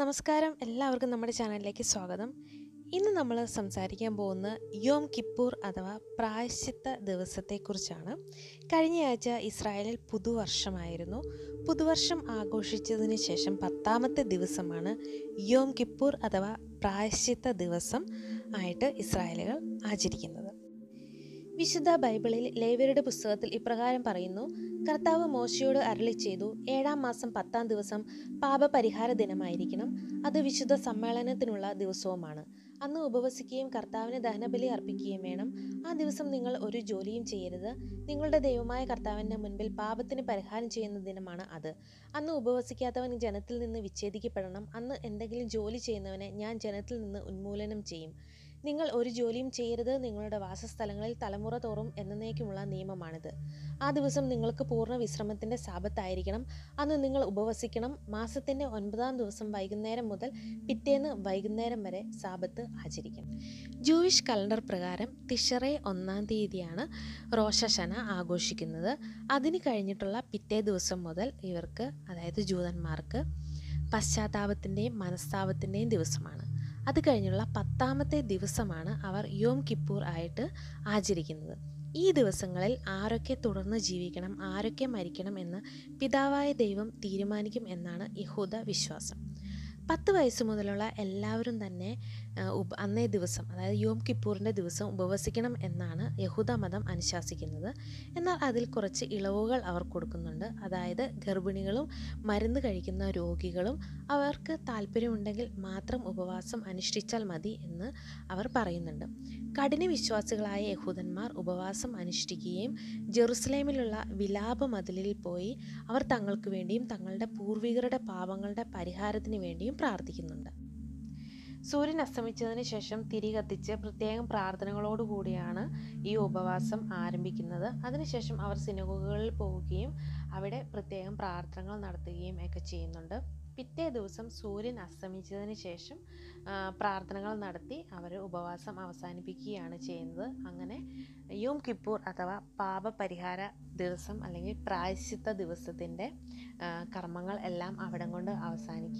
നമസ്കാരം എല്ലാവർക്കും നമ്മുടെ ചാനലിലേക്ക് സ്വാഗതം ഇന്ന് നമ്മൾ സംസാരിക്കാൻ പോകുന്ന യോം കിപ്പൂർ അഥവാ പ്രായശ്ചിത്ത ദിവസത്തെക്കുറിച്ചാണ് കഴിഞ്ഞയാഴ്ച ഇസ്രായേലിൽ പുതുവർഷമായിരുന്നു പുതുവർഷം ആഘോഷിച്ചതിന് ശേഷം പത്താമത്തെ ദിവസമാണ് യോം കിപ്പൂർ അഥവാ പ്രായശ്ചിത്ത ദിവസം ആയിട്ട് ഇസ്രായേലുകൾ ആചരിക്കുന്നത് വിശുദ്ധ ബൈബിളിൽ ലേവരുടെ പുസ്തകത്തിൽ ഇപ്രകാരം പറയുന്നു കർത്താവ് മോശയോട് അരളി ചെയ്തു ഏഴാം മാസം പത്താം ദിവസം പാപപരിഹാര ദിനമായിരിക്കണം അത് വിശുദ്ധ സമ്മേളനത്തിനുള്ള ദിവസവുമാണ് അന്ന് ഉപവസിക്കുകയും കർത്താവിന് ദഹനബലി അർപ്പിക്കുകയും വേണം ആ ദിവസം നിങ്ങൾ ഒരു ജോലിയും ചെയ്യരുത് നിങ്ങളുടെ ദൈവമായ കർത്താവിൻ്റെ മുൻപിൽ പാപത്തിന് പരിഹാരം ചെയ്യുന്ന ദിനമാണ് അത് അന്ന് ഉപവസിക്കാത്തവൻ ജനത്തിൽ നിന്ന് വിച്ഛേദിക്കപ്പെടണം അന്ന് എന്തെങ്കിലും ജോലി ചെയ്യുന്നവനെ ഞാൻ ജനത്തിൽ നിന്ന് ഉന്മൂലനം ചെയ്യും നിങ്ങൾ ഒരു ജോലിയും ചെയ്യരുത് നിങ്ങളുടെ വാസസ്ഥലങ്ങളിൽ തലമുറ തോറും എന്നേക്കുമുള്ള നിയമമാണിത് ആ ദിവസം നിങ്ങൾക്ക് പൂർണ്ണ വിശ്രമത്തിൻ്റെ സാപത്തായിരിക്കണം അന്ന് നിങ്ങൾ ഉപവസിക്കണം മാസത്തിൻ്റെ ഒൻപതാം ദിവസം വൈകുന്നേരം മുതൽ പിറ്റേന്ന് വൈകുന്നേരം വരെ സാപത്ത് ആചരിക്കണം ജൂയിഷ് കലണ്ടർ പ്രകാരം തിഷറെ ഒന്നാം തീയതിയാണ് റോഷശന ആഘോഷിക്കുന്നത് അതിന് കഴിഞ്ഞിട്ടുള്ള പിറ്റേ ദിവസം മുതൽ ഇവർക്ക് അതായത് ജൂതന്മാർക്ക് പശ്ചാത്താപത്തിൻ്റെയും മനസ്താപത്തിൻ്റെയും ദിവസമാണ് അത് കഴിഞ്ഞുള്ള പത്താമത്തെ ദിവസമാണ് അവർ യോം കിപ്പൂർ ആയിട്ട് ആചരിക്കുന്നത് ഈ ദിവസങ്ങളിൽ ആരൊക്കെ തുടർന്ന് ജീവിക്കണം ആരൊക്കെ മരിക്കണം എന്ന് പിതാവായ ദൈവം തീരുമാനിക്കും എന്നാണ് യഹൂദ വിശ്വാസം പത്ത് വയസ്സ് മുതലുള്ള എല്ലാവരും തന്നെ ഉപ അന്നേ ദിവസം അതായത് യോം കിപ്പൂറിൻ്റെ ദിവസം ഉപവസിക്കണം എന്നാണ് യഹൂദ മതം അനുശാസിക്കുന്നത് എന്നാൽ അതിൽ കുറച്ച് ഇളവുകൾ അവർ കൊടുക്കുന്നുണ്ട് അതായത് ഗർഭിണികളും മരുന്ന് കഴിക്കുന്ന രോഗികളും അവർക്ക് താല്പര്യമുണ്ടെങ്കിൽ മാത്രം ഉപവാസം അനുഷ്ഠിച്ചാൽ മതി എന്ന് അവർ പറയുന്നുണ്ട് വിശ്വാസികളായ യഹൂദന്മാർ ഉപവാസം അനുഷ്ഠിക്കുകയും ജെറുസലേമിലുള്ള വിലാപ മതിലിൽ പോയി അവർ തങ്ങൾക്ക് വേണ്ടിയും തങ്ങളുടെ പൂർവികരുടെ പാപങ്ങളുടെ പരിഹാരത്തിന് വേണ്ടിയും പ്രാർത്ഥിക്കുന്നുണ്ട് സൂര്യൻ അസ്തമിച്ചതിന് ശേഷം തിരി കത്തിച്ച് പ്രത്യേകം പ്രാർത്ഥനകളോടുകൂടിയാണ് ഈ ഉപവാസം ആരംഭിക്കുന്നത് അതിനുശേഷം അവർ സിനഗോഗുകളിൽ പോവുകയും അവിടെ പ്രത്യേകം പ്രാർത്ഥനകൾ നടത്തുകയും ഒക്കെ ചെയ്യുന്നുണ്ട് പിറ്റേ ദിവസം സൂര്യൻ അസ്തമിച്ചതിന് ശേഷം പ്രാർത്ഥനകൾ നടത്തി അവർ ഉപവാസം അവസാനിപ്പിക്കുകയാണ് ചെയ്യുന്നത് അങ്ങനെ യോം കിപ്പൂർ അഥവാ പാപപരിഹാര ദിവസം അല്ലെങ്കിൽ പ്രായശ്ചിത്ത ദിവസത്തിൻ്റെ കർമ്മങ്ങൾ എല്ലാം അവിടം കൊണ്ട് അവസാനിക്കുകയാണ്